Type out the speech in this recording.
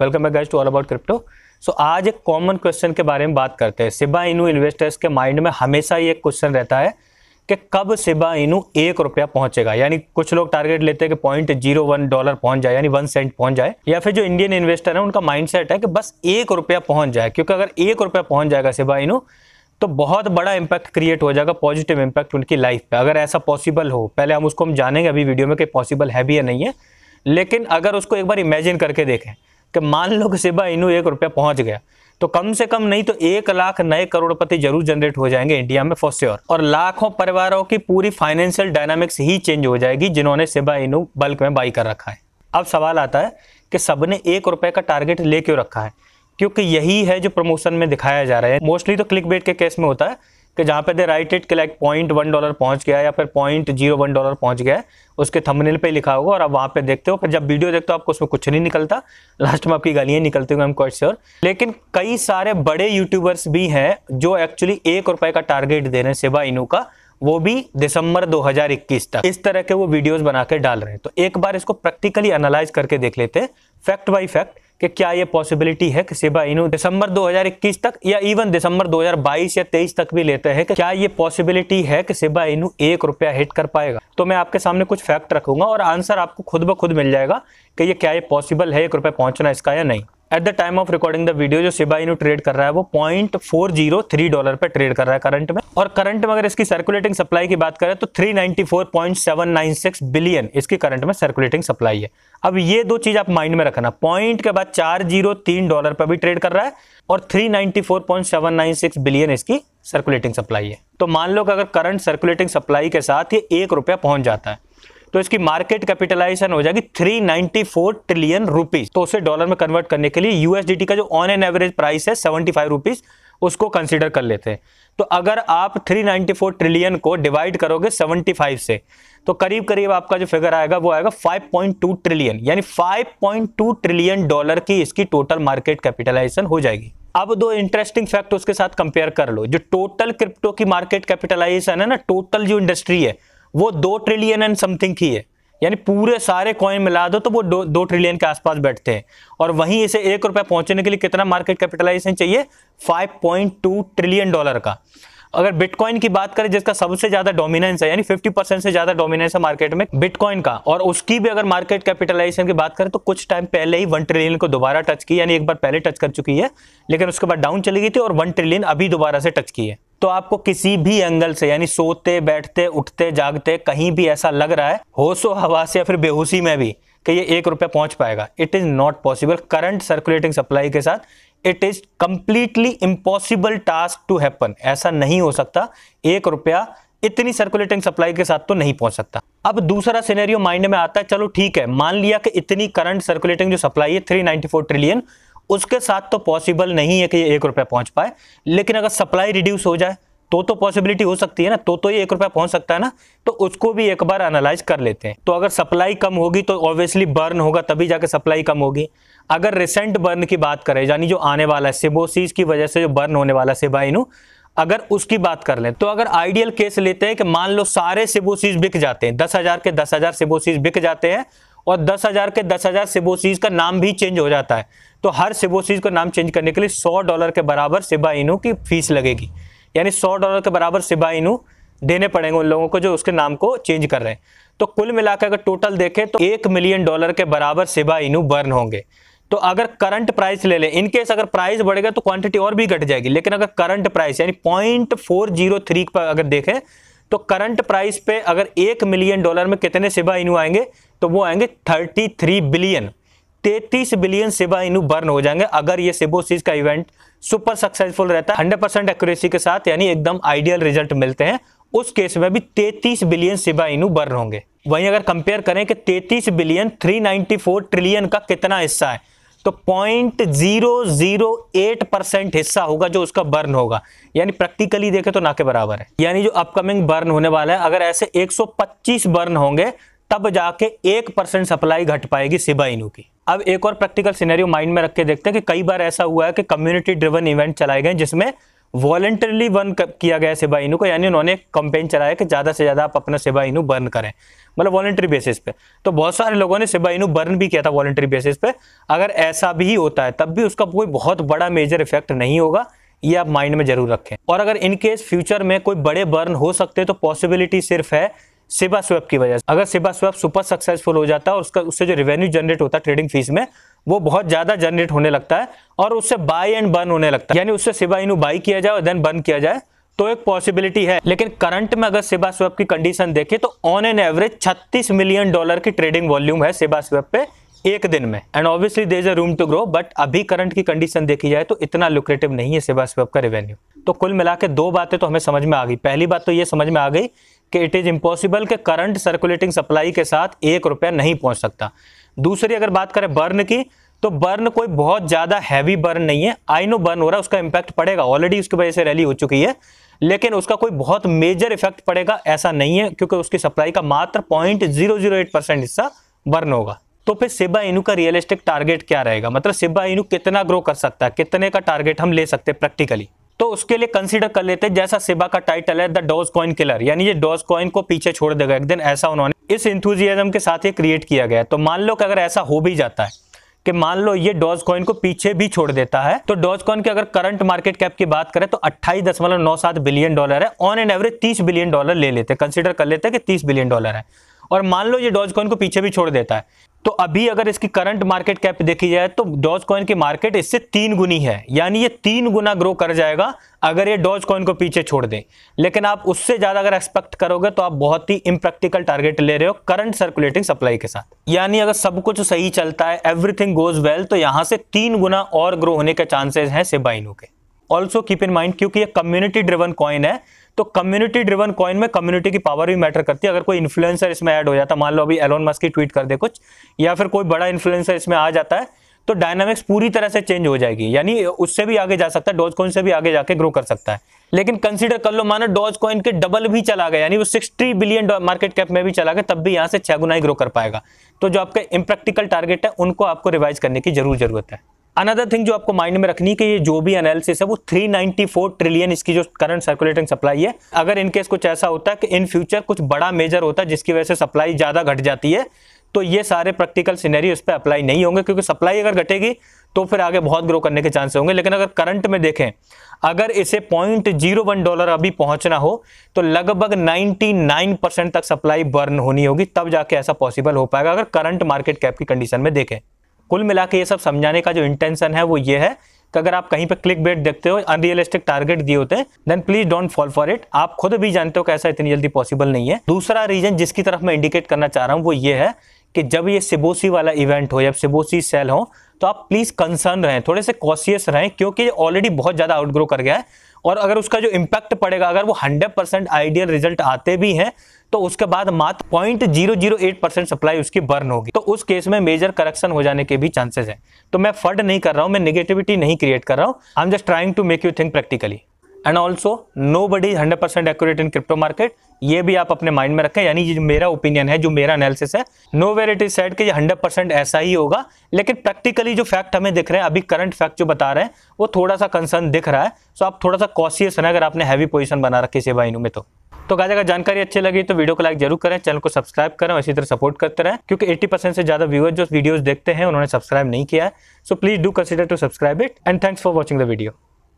welcome back guys to all about crypto so आज एक common question के बारे में बात करते हैं सिबा इनू इन्वेस्टर्स के माइंड में हमेशा ये क्वेश्चन रहता है कि कब सिबा इनू एक रुपया पहुंचेगा यानी कुछ लोग टारगेट लेते हैं कि पॉइंट जीरो वन डॉलर पहुंच जाए यानी वन सेंट पहुंच जाए या फिर जो इंडियन इन्वेस्टर है उनका माइंड सेट है कि बस एक रुपया पहुंच जाए क्योंकि अगर एक रुपया पहुंच जाएगा सिबा इनू तो बहुत बड़ा इम्पैक्ट क्रिएट हो जाएगा पॉजिटिव इम्पैक्ट उनकी लाइफ पे अगर ऐसा पॉसिबल हो पहले हम उसको हम जानेंगे अभी वीडियो में कि पॉसिबल है भी या नहीं है लेकिन अगर उसको एक बार इमेजिन करके देखें कि मान लो कि सिबा इनू एक रुपया पहुंच गया तो कम से कम नहीं तो एक लाख नए करोड़पति जरूर जनरेट हो जाएंगे इंडिया में फॉर श्योर और लाखों परिवारों की पूरी फाइनेंशियल डायनामिक्स ही चेंज हो जाएगी जिन्होंने सिबा इनू बल्क में बाई कर रखा है अब सवाल आता है कि सबने एक रुपये का टारगेट ले क्यों रखा है क्योंकि यही है जो प्रमोशन में दिखाया जा रहा है मोस्टली तो क्लिक बेट के केस में होता है कि जहाँ पे दे राइट इट क्लैक लाइक पॉइंट वन डॉलर पहुँच गया या फिर पॉइंट जीरो वन डॉलर पहुँच गया उसके थंबनेल पे लिखा होगा और आप वहाँ पे देखते हो पर जब वीडियो देखते हो आपको उसमें कुछ नहीं निकलता लास्ट में आपकी गालियाँ निकलती हुई एम क्वाइट श्योर लेकिन कई सारे बड़े यूट्यूबर्स भी हैं जो एक्चुअली एक रुपये का टारगेट दे रहे हैं सेवा इनू का वो भी दिसंबर 2021 तक इस तरह के वो वीडियोस बना के डाल रहे हैं तो एक बार इसको प्रैक्टिकली एनालाइज करके देख लेते हैं फैक्ट बाई फैक्ट कि क्या ये पॉसिबिलिटी है कि सेबा इनू दिसंबर 2021 तक या इवन दिसंबर 2022 या 23 तक भी लेते हैं कि क्या ये पॉसिबिलिटी है कि सेबा इनू एक रुपया हिट कर पाएगा तो मैं आपके सामने कुछ फैक्ट रखूंगा और आंसर आपको खुद ब खुद मिल जाएगा कि ये क्या ये पॉसिबल है एक रुपया पहुंचना इसका या नहीं at the time of recording the video जो सिबा इनू ट्रेड कर रहा है वो point four zero three dollar पर ट्रेड कर रहा है करंट में और करंट में अगर इसकी सर्कुलेटिंग सप्लाई की बात करें तो three ninety four point seven nine six billion इसकी करंट में सर्कुलेटिंग सप्लाई है अब ये दो चीज आप माइंड में रखना पॉइंट के बाद चार जीरो तीन डॉलर पर भी ट्रेड कर रहा है और three ninety four point seven nine six billion इसकी सर्कुलेटिंग सप्लाई है तो मान लो कि अगर करंट सर्कुलेटिंग सप्लाई के साथ ये एक रुपया पहुंच जाता है तो इसकी मार्केट कैपिटलाइजेशन हो जाएगी 394 ट्रिलियन रुपीज तो उसे डॉलर में कन्वर्ट करने के लिए यूएसडीटी का जो ऑन एन एवरेज प्राइस है सेवेंटी फाइव रुपीज उसको कंसिडर कर लेते हैं तो अगर आप 394 ट्रिलियन को डिवाइड करोगे 75 से तो करीब करीब आपका जो फिगर आएगा वो आएगा 5.2 ट्रिलियन यानी 5.2 ट्रिलियन डॉलर की इसकी टोटल मार्केट कैपिटलाइजेशन हो जाएगी अब दो इंटरेस्टिंग फैक्ट उसके साथ कंपेयर कर लो जो टोटल क्रिप्टो की मार्केट कैपिटलाइजेशन है ना टोटल जो इंडस्ट्री है वो दो ट्रिलियन एंड समथिंग की है यानी पूरे सारे कॉइन मिला दो तो वो दो, दो ट्रिलियन के आसपास बैठते हैं और वहीं इसे एक रुपये पहुंचने के लिए कितना मार्केट कैपिटलाइजेशन चाहिए 5.2 ट्रिलियन डॉलर का अगर बिटकॉइन की बात करें जिसका सबसे ज्यादा डोमिनेंस है यानी 50 परसेंट से ज्यादा डोमिनेंस है मार्केट में बिटकॉइन का और उसकी भी अगर मार्केट कैपिटलाइजेशन की बात करें तो कुछ टाइम पहले ही वन ट्रिलियन को दोबारा टच की यानी एक बार पहले टच कर चुकी है लेकिन उसके बाद डाउन चली गई थी और वन ट्रिलियन अभी दोबारा से टच की है तो आपको किसी भी एंगल से यानी सोते बैठते उठते जागते कहीं भी ऐसा लग रहा है होशो हवास या फिर बेहोशी में भी कि ये एक रुपया पहुंच पाएगा it is not possible current circulating supply के साथ it is completely impossible task to happen ऐसा नहीं हो सकता एक रुपया इतनी सर्कुलेटिंग सप्लाई के साथ तो नहीं पहुंच सकता अब दूसरा सिनेरियो माइंड में आता है चलो ठीक है मान लिया कि इतनी करंट सर्कुलेटिंग जो सप्लाई है 394 ट्रिलियन उसके साथ तो पॉसिबल नहीं है कि ये एक रुपया पहुंच पाए लेकिन अगर सप्लाई रिड्यूस हो जाए तो तो पॉसिबिलिटी हो सकती है ना तो तो ये एक रुपया पहुंच सकता है ना तो उसको भी एक बार एनालाइज कर लेते हैं तो अगर सप्लाई कम होगी तो ऑब्वियसली बर्न होगा तभी जाके सप्लाई कम होगी अगर रिसेंट बर्न की बात करें यानी जो आने वाला है सिबोसीज की वजह से जो बर्न होने वाला है सिबाइनू अगर उसकी बात कर लें तो अगर आइडियल केस लेते हैं कि मान लो सारे सिबोसीज बिक जाते हैं दस हजार के दस हजार सिबोसीज बिक जाते हैं और दस हजार के दस हजार सिबोसीज का नाम भी चेंज हो जाता है तो हर सिबोसीज का नाम चेंज करने के लिए सौ डॉलर के बराबर सिबा इनू की फीस लगेगी यानी सौ डॉलर के बराबर सिबा इनू देने पड़ेंगे उन लोगों को जो उसके नाम को चेंज कर रहे हैं तो कुल मिलाकर अगर टोटल देखें तो एक मिलियन डॉलर के बराबर सिबा इनू बर्न होंगे तो अगर करंट प्राइस ले लें इनकेस अगर प्राइस बढ़ेगा तो क्वांटिटी और भी घट जाएगी लेकिन अगर करंट प्राइस यानी पॉइंट फोर जीरो थ्री पर अगर देखें तो करंट प्राइस पे अगर एक मिलियन डॉलर में कितने सिबा इनू आएंगे तो वो आएंगे थर्टी थ्री बिलियन तैतीस बिलियन सेवा इनू बर्न हो जाएंगे अगर ये सेबोसिस का इवेंट सुपर सक्सेसफुल रहता है हंड्रेड परसेंट एक्यूरेसी के साथ यानी एकदम आइडियल रिजल्ट मिलते हैं उस केस में भी 33 बिलियन सेवा इनू बर्न होंगे वहीं अगर कंपेयर करें कि 33 बिलियन 394 ट्रिलियन का कितना हिस्सा है तो point zero zero eight percent हिस्सा होगा जो उसका बर्न होगा यानी प्रैक्टिकली देखें तो ना के बराबर है यानी जो अपकमिंग बर्न होने वाला है अगर ऐसे 125 बर्न होंगे तब जाके एक परसेंट सप्लाई घट पाएगी सिबा इनू की अब एक और प्रैक्टिकल सिनेरियो माइंड में रख के देखते हैं कि कई बार ऐसा हुआ है कि कम्युनिटी ड्रिवन इवेंट चलाए गए जिसमें वॉलेंटरली बर्न किया गया सिबा इनू को यानी उन्होंने कंपेन चलाया कि ज़्यादा से ज़्यादा आप अपना सिबा इनू बर्न करें मतलब वॉलेंटरी बेसिस पे तो बहुत सारे लोगों ने सिबा इनू बर्न भी किया था वॉलेंटरी बेसिस पे अगर ऐसा भी होता है तब भी उसका कोई बहुत बड़ा मेजर इफेक्ट नहीं होगा ये आप माइंड में जरूर रखें और अगर इनकेस फ्यूचर में कोई बड़े बर्न हो सकते हैं तो पॉसिबिलिटी सिर्फ है सिबा स्वैप की वजह से अगर सिबा स्वैप सुपर सक्सेसफुल हो जाता है और उसका उससे जो रेवेन्यू जनरेट होता है ट्रेडिंग फीस में वो बहुत ज़्यादा जनरेट होने लगता है और उससे बाय एंड बर्न होने लगता है यानी उससे सिबा इनू बाई किया जाए और देन बर्न किया जाए तो एक पॉसिबिलिटी है लेकिन करंट में अगर सेबा स्वैप की कंडीशन देखें तो ऑन एन एवरेज छत्तीस मिलियन डॉलर की ट्रेडिंग वॉल्यूम है सेबा स्वैप पे एक दिन में and obviously there is a room to grow but अभी करंट की कंडीशन देखी जाए तो इतना लुक्रेटिव नहीं है सेबा स्वैप का रेवेन्यू तो कुल मिला दो बातें तो हमें समझ में आ गई पहली बात तो ये समझ में आ गई कि इट इज़ इम्पॉसिबल कि करंट सर्कुलेटिंग सप्लाई के साथ एक रुपया नहीं पहुंच सकता दूसरी अगर बात करें बर्न की तो बर्न कोई बहुत ज़्यादा हैवी बर्न नहीं है आई नो बर्न हो रहा है उसका इम्पैक्ट पड़ेगा ऑलरेडी उसकी वजह से रैली हो चुकी है लेकिन उसका कोई बहुत मेजर इफेक्ट पड़ेगा ऐसा नहीं है क्योंकि उसकी सप्लाई का मात्र point zero zero eight percent हिस्सा बर्न होगा तो फिर सिबा इनू का रियलिस्टिक टारगेट क्या रहेगा मतलब सिबा इनू कितना ग्रो कर सकता है कितने का टारगेट हम ले सकते हैं प्रैक्टिकली तो उसके लिए कंसीडर कर लेते हैं जैसा सिबा का टाइटल है द डॉज कॉइन किलर यानी ये डॉज कॉइन को पीछे छोड़ देगा एक दिन ऐसा उन्होंने इस इंथुजियाजम के साथ ये क्रिएट किया गया तो मान लो कि अगर ऐसा हो भी जाता है कि मान लो ये डॉज कॉइन को पीछे भी छोड़ देता है तो डॉज कॉइन की अगर करंट मार्केट कैप की बात करें तो अट्ठाईस बिलियन डॉलर है ऑन एंड एवरेज तीस बिलियन डॉलर ले लेते हैं कंसिडर कर लेते हैं कि तीस बिलियन डॉलर है और मान लो ये डॉज कॉइन को पीछे भी छोड़ देता है तो अभी अगर इसकी करंट मार्केट कैप देखी जाए तो डॉज कॉइन की मार्केट इससे तीन गुनी है यानी ये तीन गुना ग्रो कर जाएगा अगर ये डॉज कॉइन को पीछे छोड़ दे लेकिन आप उससे ज़्यादा अगर एक्सपेक्ट करोगे तो आप बहुत ही इम्प्रैक्टिकल टारगेट ले रहे हो करंट सर्कुलेटिंग सप्लाई के साथ यानी अगर सब कुछ सही चलता है एवरीथिंग गोज वेल तो यहां से तीन गुना और ग्रो होने के चांसेज है सेबाइनो के ऑल्सो कीप इन माइंड क्योंकि ये कम्युनिटी ड्रिवन कॉइन है तो कम्युनिटी ड्रिवन कॉइन में कम्युनिटी की पावर भी मैटर करती है अगर कोई इन्फ्लुएंसर इसमें ऐड हो जाता मान लो अभी एलोन मस्क की ट्वीट कर दे कुछ या फिर कोई बड़ा इन्फ्लुएंसर इसमें आ जाता है तो डायनामिक्स पूरी तरह से चेंज हो जाएगी यानी उससे भी आगे जा सकता है डॉज कॉइन से भी आगे जाके ग्रो कर सकता है लेकिन कंसिडर कर लो मानो डॉज कॉइन के डबल भी चला गया यानी वो सिक्सटी बिलियन मार्केट कैप में भी चला गया तब भी यहाँ से छह गुना ही ग्रो कर पाएगा तो जो आपके इम्प्रैक्टिकल टारगेट है उनको आपको रिवाइज करने की जरूर जरूरत है अनदर थिंग जो आपको माइंड में रखनी कि ये जो भी एनालिसिस है वो 394 ट्रिलियन इसकी जो करंट सर्कुलेटिंग सप्लाई है अगर इनकेस कुछ ऐसा होता है कि इन फ्यूचर कुछ बड़ा मेजर होता है जिसकी वजह से सप्लाई ज़्यादा घट जाती है तो ये सारे प्रैक्टिकल सिनेरियो इस पर अप्लाई नहीं होंगे क्योंकि सप्लाई अगर घटेगी तो फिर आगे बहुत ग्रो करने के चांस होंगे लेकिन अगर करंट में देखें अगर इसे पॉइंट जीरो वन डॉलर अभी पहुंचना हो तो लगभग 99 परसेंट तक सप्लाई बर्न होनी होगी तब जाके ऐसा पॉसिबल हो पाएगा अगर करंट मार्केट कैप की कंडीशन में देखें कुल मिला के ये सब समझाने का जो इंटेंशन है वो ये है कि अगर आप कहीं पर क्लिक बेट देखते हो अनरियलिस्टिक टारगेट दिए होते हैं then please don't fall for it आप खुद भी जानते हो कि ऐसा इतनी जल्दी पॉसिबल नहीं है दूसरा रीजन जिसकी तरफ मैं इंडिकेट करना चाह रहा हूँ वो ये है कि जब ये सिबोसी वाला इवेंट हो या सिबोसी सेल हो तो आप प्लीज़ कंसर्न रहें थोड़े से कॉशियस रहें क्योंकि ऑलरेडी बहुत ज़्यादा आउटग्रो कर गया है और अगर उसका जो इम्पैक्ट पड़ेगा अगर वो 100 परसेंट आइडियल रिजल्ट आते भी हैं तो उसके बाद मात्र point zero zero eight percent supply उसकी बर्न होगी तो उस केस में मेजर करेक्शन हो जाने के भी चांसेस हैं तो मैं फर्ड नहीं कर रहा हूं मैं निगेटिविटी नहीं क्रिएट कर रहा हूं I am just trying to make you think practically and also nobody hundred percent accurate in crypto market ये भी आप अपने माइंड में रखें यानी जो मेरा ओपिनियन है जो मेरा एनालिसिस है nowhere it is set कि हंड्रेड परसेंट ऐसा ही होगा लेकिन प्रैक्टिकली जो फैक्ट हमें दिख रहे हैं अभी करंट फैक्ट जो बता रहे हैं वो थोड़ा सा कंसर्न दिख रहा है सो so आप थोड़ा सा कॉशियस रहें अगर आपने हैवी पोजिशन बना रखी सेवा इनू में तो तो गाइज अगर जानकारी अच्छी लगी तो वीडियो को लाइक जरूर करें चैनल को सब्सक्राइब करें और इसी तरह सपोर्ट करते रहें क्योंकि 80 परसेंट से ज़्यादा व्यूअर्स जो वीडियोस देखते हैं उन्होंने सब्सक्राइब नहीं किया है so please do consider to subscribe it and thanks for watching the video